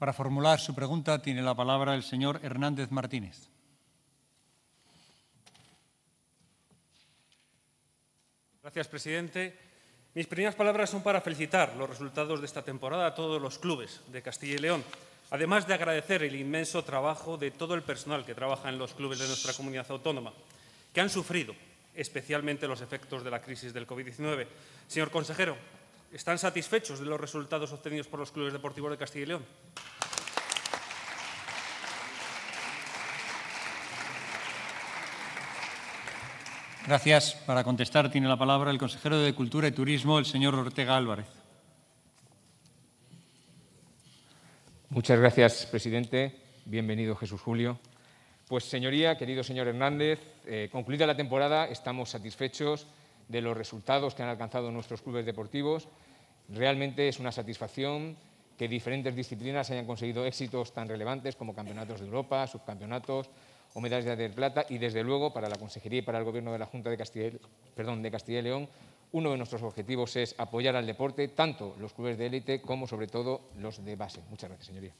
Para formular su pregunta tiene la palabra el señor Hernández Martínez. Gracias, presidente. Mis primeras palabras son para felicitar los resultados de esta temporada a todos los clubes de Castilla y León, además de agradecer el inmenso trabajo de todo el personal que trabaja en los clubes de nuestra comunidad autónoma, que han sufrido especialmente los efectos de la crisis del COVID-19. Señor consejero, ¿Están satisfechos de los resultados obtenidos por los clubes deportivos de Castilla y León? Gracias. Para contestar tiene la palabra el consejero de Cultura y Turismo, el señor Ortega Álvarez. Muchas gracias, presidente. Bienvenido, Jesús Julio. Pues, señoría, querido señor Hernández, eh, concluida la temporada, estamos satisfechos de los resultados que han alcanzado nuestros clubes deportivos. Realmente es una satisfacción que diferentes disciplinas hayan conseguido éxitos tan relevantes como campeonatos de Europa, subcampeonatos o medallas de plata y desde luego para la Consejería y para el Gobierno de la Junta de Castilla, de Castilla y León uno de nuestros objetivos es apoyar al deporte, tanto los clubes de élite como sobre todo los de base. Muchas gracias, señoría.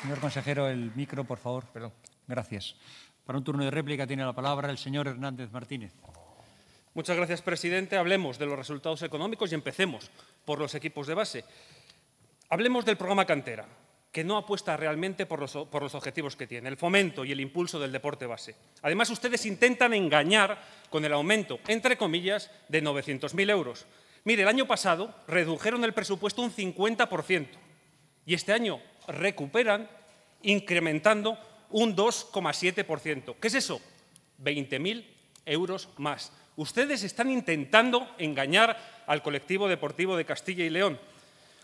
Señor consejero, el micro, por favor. Perdón. Gracias. Para un turno de réplica tiene la palabra el señor Hernández Martínez. Muchas gracias, presidente. Hablemos de los resultados económicos y empecemos por los equipos de base. Hablemos del programa Cantera, que no apuesta realmente por los, por los, objetivos que tiene, el fomento y el impulso del deporte base. Además, ustedes intentan engañar con el aumento, entre comillas, de 900.000 euros. Mire, el año pasado redujeron el presupuesto un 50% y este año recuperan incrementando un 2,7%. ¿Qué es eso? 20.000 euros más. Ustedes están intentando engañar al colectivo deportivo de Castilla y León.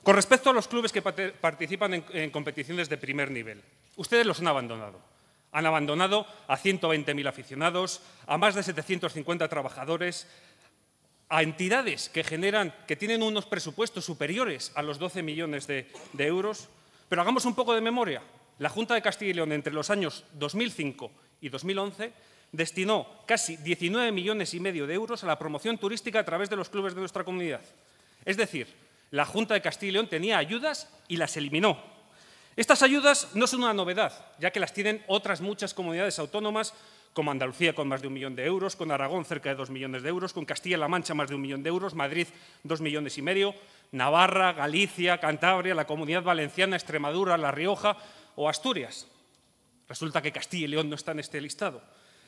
Con respecto a los clubes que participan en, competiciones de primer nivel, ustedes los han abandonado. Han abandonado a 120.000 aficionados, a más de 750 trabajadores, a entidades que generan, que tienen unos presupuestos superiores a los 12 millones de euros pero hagamos un poco de memoria. La Junta de Castilla y León entre los años 2005 y 2011 destinó casi 19 millones y medio de euros a la promoción turística a través de los clubes de nuestra comunidad. Es decir, la Junta de Castilla y León tenía ayudas y las eliminó. Estas ayudas no son una novedad, ya que las tienen otras muchas comunidades autónomas como Andalucía con más de un millón de euros, con Aragón cerca de dos millones de euros, con Castilla-La Mancha más de un millón de euros, Madrid dos millones y medio, Navarra, Galicia, Cantabria, la Comunidad Valenciana, Extremadura, La Rioja o Asturias. Resulta que Castilla y León no están en este listado.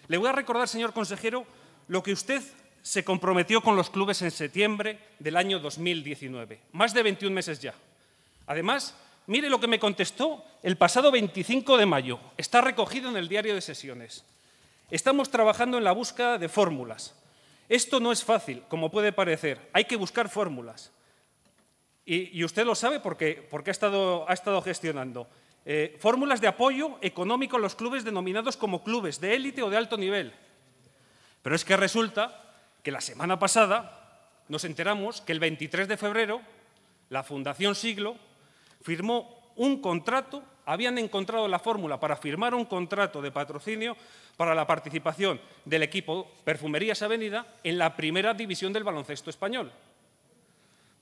Le voy a recordar, señor consejero, lo que usted se comprometió con los clubes en septiembre del año 2019, más de 21 meses ya. Además, mire lo que me contestó el pasado 25 de mayo, está recogido en el diario de sesiones. Estamos trabajando en la búsqueda de fórmulas. Esto no es fácil, como puede parecer. Hay que buscar fórmulas. Y, usted lo sabe porque, ha, estado, gestionando. Eh, fórmulas de apoyo económico a los clubes denominados como clubes de élite o de alto nivel. Pero es que resulta que la semana pasada nos enteramos que el 23 de febrero la Fundación Siglo firmó un contrato habían encontrado la fórmula para firmar un contrato de patrocinio para la participación del equipo Perfumerías Avenida en la primera división del baloncesto español.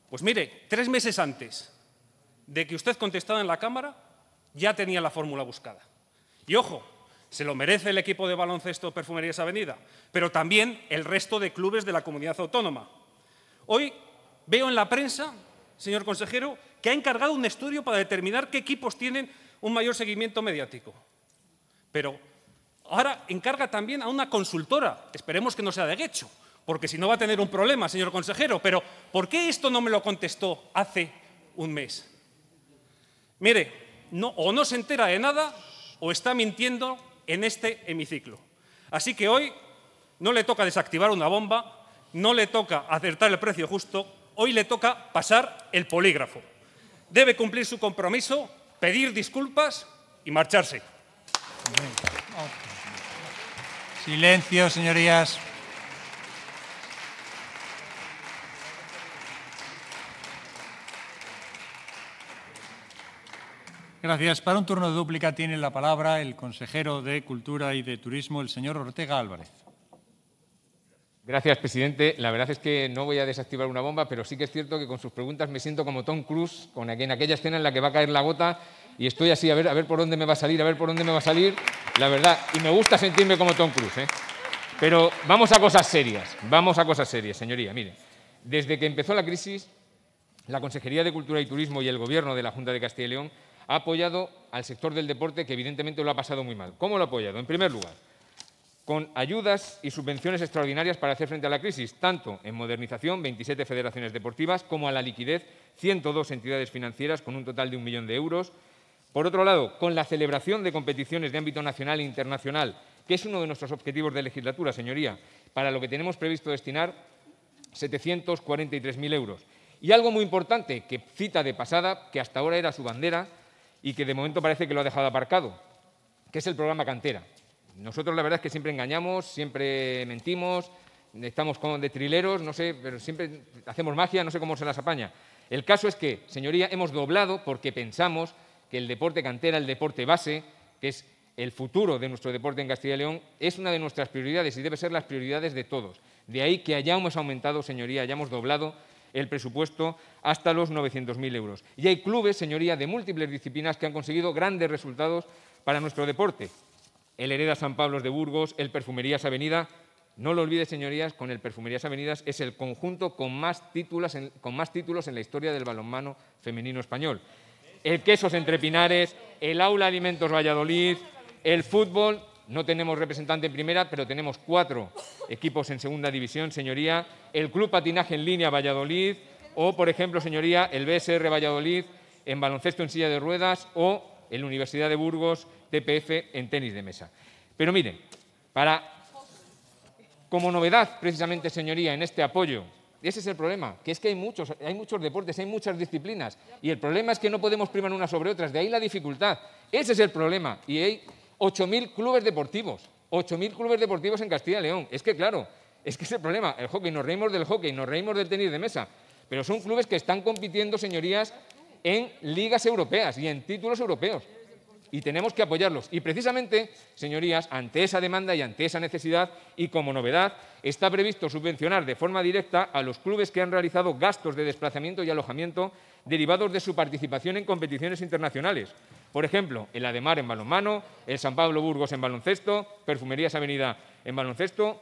Pues mire, tres meses antes de que usted contestara en la Cámara, ya tenía la fórmula buscada. Y ojo, se lo merece el equipo de baloncesto Perfumerías Avenida, pero también el resto de clubes de la comunidad autónoma. Hoy veo en la prensa, señor consejero, que ha encargado un estudio para determinar qué equipos tienen un mayor seguimiento mediático. Pero ahora encarga también a una consultora, esperemos que no sea de Guecho, porque si no va a tener un problema, señor consejero, pero ¿por qué esto no me lo contestó hace un mes? Mire, o no se entera de nada o está mintiendo en este hemiciclo. Así que hoy no le toca desactivar una bomba, no le toca acertar el precio justo, hoy le toca pasar el polígrafo. Debe cumplir su compromiso pedir disculpas y marcharse. Silencio, señorías. Gracias. Para un turno de dúplica tiene la palabra el consejero de Cultura y de Turismo, el señor Ortega Álvarez. Gracias, presidente. La verdad es que no voy a desactivar una bomba, pero sí que es cierto que con sus preguntas me siento como Tom Cruise con en aquella escena en la que va a caer la gota y estoy así a ver, a ver por dónde me va a salir, a ver por dónde me va a salir. La verdad, y me gusta sentirme como Tom Cruise. ¿eh? Pero vamos a cosas serias, vamos a cosas serias, señoría. Mire, desde que empezó la crisis, la Consejería de Cultura y Turismo y el Gobierno de la Junta de Castilla y León ha apoyado al sector del deporte que evidentemente lo ha pasado muy mal. ¿Cómo lo ha apoyado? En primer lugar, con ayudas y subvenciones extraordinarias para hacer frente a la crisis, tanto en modernización, 27 federaciones deportivas, como a la liquidez, 102 entidades financieras con un total de un millón de euros. Por otro lado, con la celebración de competiciones de ámbito nacional e internacional, que es uno de nuestros objetivos de legislatura, señoría, para lo que tenemos previsto destinar 743.000 euros. Y algo muy importante, que cita de pasada, que hasta ahora era su bandera y que de momento parece que lo ha dejado aparcado, que es el programa Cantera nosotros la verdad es que siempre engañamos, siempre mentimos, estamos como de trileros, no sé, pero siempre hacemos magia, no sé cómo se las apaña. El caso es que, señoría, hemos doblado porque pensamos que el deporte cantera, el deporte base, que es el futuro de nuestro deporte en Castilla y León, es una de nuestras prioridades y debe ser las prioridades de todos. De ahí que hayamos aumentado, señoría, hayamos doblado el presupuesto hasta los 900.000 euros. Y hay clubes, señoría, de múltiples disciplinas que han conseguido grandes resultados para nuestro deporte el Hereda San Pablos de Burgos, el Perfumerías Avenida. No lo olvide, señorías, con el Perfumerías Avenidas es el conjunto con más, títulos en, con más títulos en la historia del balonmano femenino español. El Quesos Entre Pinares, el Aula Alimentos Valladolid, el fútbol. No tenemos representante en primera, pero tenemos cuatro equipos en segunda división, señoría. El Club Patinaje en Línea Valladolid o, por ejemplo, señoría, el BSR Valladolid en baloncesto en silla de ruedas o en la Universidad de Burgos TPF en tenis de mesa. Pero miren, para, como novedad, precisamente, señoría, en este apoyo, ese es el problema, que es que hay muchos, hay muchos deportes, hay muchas disciplinas, y el problema es que no podemos primar unas sobre otras, de ahí la dificultad. Ese es el problema, y hay 8.000 clubes deportivos, 8.000 clubes deportivos en Castilla y León. Es que, claro, es que es el problema, el hockey, nos reímos del hockey, nos reímos del tenis de mesa, pero son clubes que están compitiendo, señorías, en ligas europeas y en títulos europeos y tenemos que apoyarlos. Y precisamente, señorías, ante esa demanda y ante esa necesidad, y como novedad, está previsto subvencionar de forma directa a los clubes que han realizado gastos de desplazamiento y alojamiento derivados de su participación en competiciones internacionales. Por ejemplo, el Ademar en balonmano, el San Pablo Burgos en baloncesto, Perfumerías Avenida en baloncesto,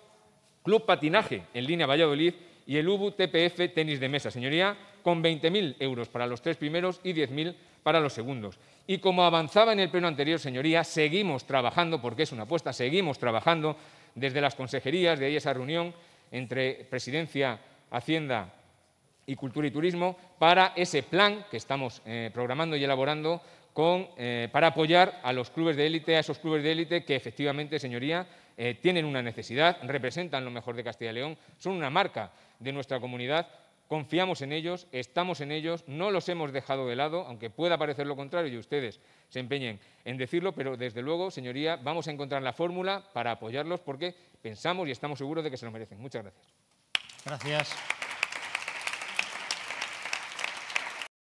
Club Patinaje en línea Valladolid y el UBU TPF Tenis de Mesa, señoría, con 20.000 euros para los tres primeros y 10.000 para los segundos. Y como avanzaba en el pleno anterior, señoría, seguimos trabajando, porque es una apuesta, seguimos trabajando desde las consejerías, de ahí esa reunión entre Presidencia, Hacienda y Cultura y Turismo, para ese plan que estamos eh, programando y elaborando eh, para apoyar a los clubes de élite, a esos clubes de élite que efectivamente, señoría, eh, tienen una necesidad, representan lo mejor de Castilla y León, son una marca de nuestra comunidad confiamos en ellos, estamos en ellos, no los hemos dejado de lado, aunque pueda parecer lo contrario y ustedes se empeñen en decirlo, pero desde luego, señoría, vamos a encontrar la fórmula para apoyarlos porque pensamos y estamos seguros de que se lo merecen. Muchas gracias. Gracias.